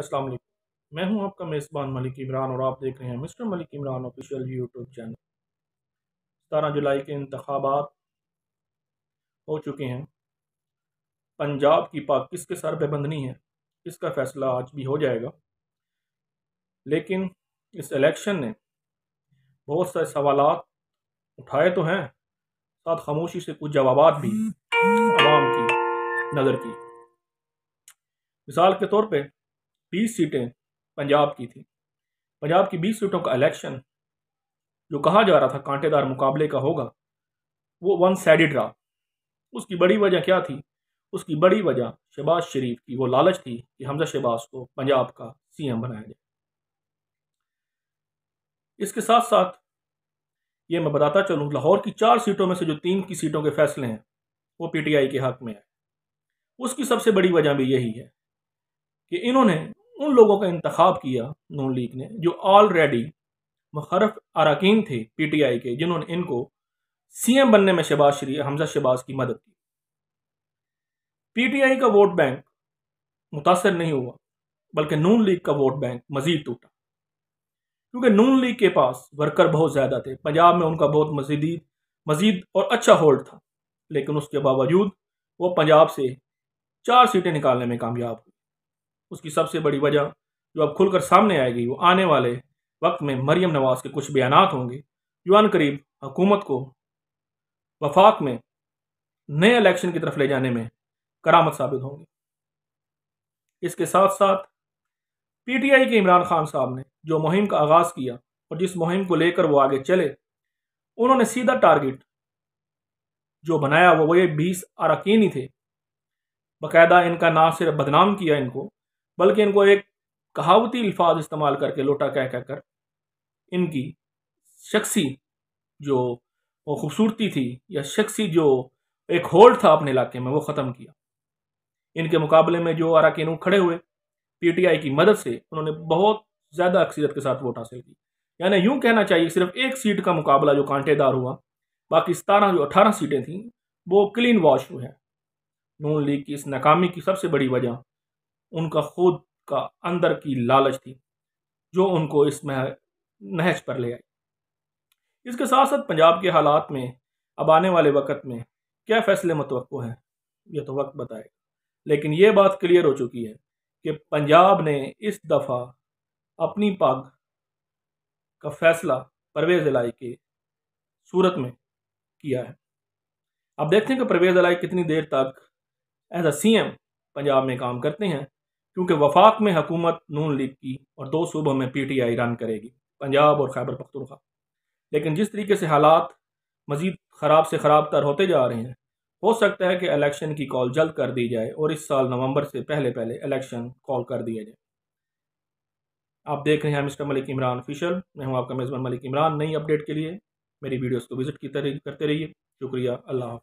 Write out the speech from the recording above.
अस्सलाम वालेकुम मैं हूं आपका मेज़बान मलिक इमरान और आप देख रहे हैं mister Malik Imran official YouTube channel सतारह जुलाई के इंतबात हो चुके हैं पंजाब की पाक किसके सर पे बंधनी है इसका फैसला आज भी हो जाएगा लेकिन इस इलेक्शन ने बहुत सारे सवाल उठाए तो हैं साथ खामोशी से कुछ जवाब भी आवाम की नज़र की मिसाल के तौर पर बीस सीटें पंजाब की थी पंजाब की बीस सीटों का इलेक्शन जो कहा जा रहा था कांटेदार मुकाबले का होगा वो वन साइडेड रहा उसकी बड़ी वजह क्या थी उसकी बड़ी वजह शहबाज शरीफ की वो लालच थी कि हमजा शहबाज को पंजाब का सीएम बनाया जाए इसके साथ साथ ये मैं बताता चलूँ लाहौर की चार सीटों में से जो तीन की सीटों के फैसले हैं वो पीटीआई के हक में है उसकी सबसे बड़ी वजह भी यही है कि इन्होंने उन लोगों का इंतखब किया नून लीग ने जो ऑलरेडी मुखरफ अरकान थे पी टी आई के जिन्होंने इनको सी एम बनने में शहबाज श्री हमजा शहबाज की मदद की पी टी आई का वोट बैंक मुतासर नहीं हुआ बल्कि नून लीग का वोट बैंक मजीद टूटा क्योंकि नून लीग के पास वर्कर बहुत ज़्यादा थे पंजाब में उनका बहुत मजीदी मजीद और अच्छा होल्ड था लेकिन उसके बावजूद वो पंजाब से चार सीटें निकालने में कामयाब हुई उसकी सबसे बड़ी वजह जो अब खुलकर सामने आएगी वो आने वाले वक्त में मरियम नवाज के कुछ बयान होंगे अन करीब हुकूमत को वफाक में नए इलेक्शन की तरफ ले जाने में करामत साबित होंगे इसके साथ साथ पीटीआई के इमरान खान साहब ने जो मुहिम का आगाज़ किया और जिस मुहिम को लेकर वो आगे चले उन्होंने सीधा टारगेट जो बनाया वो ये बीस अरकिन ही थे बाकायदा इनका ना सिर्फ बदनाम किया इनको बल्कि इनको एक कहावती अल्फाज इस्तेमाल करके लोटा कह कहकर इनकी शख्सी जो खूबसूरती थी या शख्सी जो एक होल्ड था अपने इलाके में वो ख़त्म किया इनके मुकाबले में जो अरकान खड़े हुए पीटीआई की मदद से उन्होंने बहुत ज़्यादा अक्सरियत के साथ वोट हासिल की यानी यूं कहना चाहिए सिर्फ एक सीट का मुकाबला जो कांटेदार हुआ बाकी सतारह जो अठारह सीटें थीं वो क्लीन वॉश हुए हैं नून लीग की इस नाकामी की सबसे बड़ी वजह उनका खुद का अंदर की लालच थी जो उनको इस नहज पर ले आई इसके साथ साथ पंजाब के हालात में अब आने वाले वक्त में क्या फैसले मतव हैं यह तो वक्त बताएगा लेकिन ये बात क्लियर हो चुकी है कि पंजाब ने इस दफ़ा अपनी पग का फैसला परवेज़ इलाई के सूरत में किया है अब देखते हैं कि परवेज़ इलाई कितनी देर तक as a C M Punjab में काम करते हैं क्योंकि वफाक में हुकूमत नून लीग की और दो सूबों में पी टी आई रन करेगी पंजाब और खैबर पख्तूनख्वा लेकिन जिस तरीके से हालात मज़ीद ख़राब से ख़राब तर होते जा रहे हैं हो सकता है कि इलेक्शन की कॉल जल्द कर दी जाए और इस साल नवंबर से पहले पहले इलेक्शन कॉल कर दिया जाए आप देख रहे हैं मिस्टर मलिक इमरान ऑफिशियल मैं हूं आपका मेज़बान मलिक इमरान नई अपडेट के लिए मेरी वीडियोस को विज़िट की तरह करते रहिए शुक्रिया अल्लाह